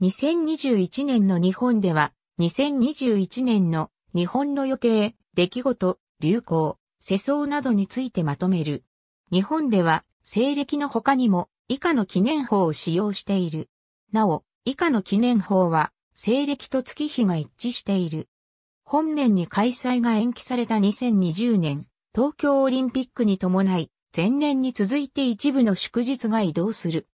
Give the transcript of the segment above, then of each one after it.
2021年の日本では、2021年の日本の予定、出来事、流行、世相などについてまとめる。日本では、西暦の他にも、以下の記念法を使用している。なお、以下の記念法は、西暦と月日が一致している。本年に開催が延期された2020年、東京オリンピックに伴い、前年に続いて一部の祝日が移動する。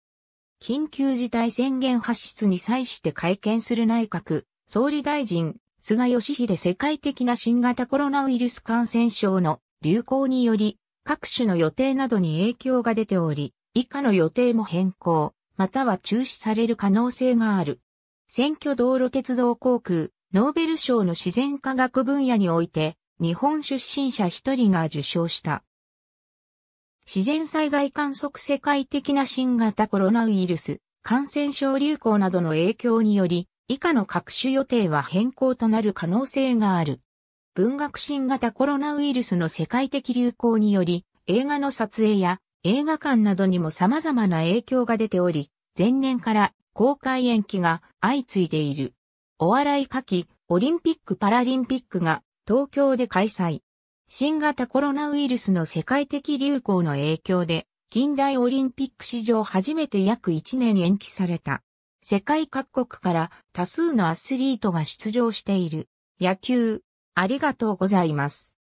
緊急事態宣言発出に際して会見する内閣、総理大臣、菅義偉世界的な新型コロナウイルス感染症の流行により、各種の予定などに影響が出ており、以下の予定も変更、または中止される可能性がある。選挙道路鉄道航空、ノーベル賞の自然科学分野において、日本出身者一人が受賞した。自然災害観測世界的な新型コロナウイルス、感染症流行などの影響により、以下の各種予定は変更となる可能性がある。文学新型コロナウイルスの世界的流行により、映画の撮影や映画館などにも様々な影響が出ており、前年から公開延期が相次いでいる。お笑い夏季、オリンピック・パラリンピックが東京で開催。新型コロナウイルスの世界的流行の影響で、近代オリンピック史上初めて約1年延期された。世界各国から多数のアスリートが出場している。野球、ありがとうございます。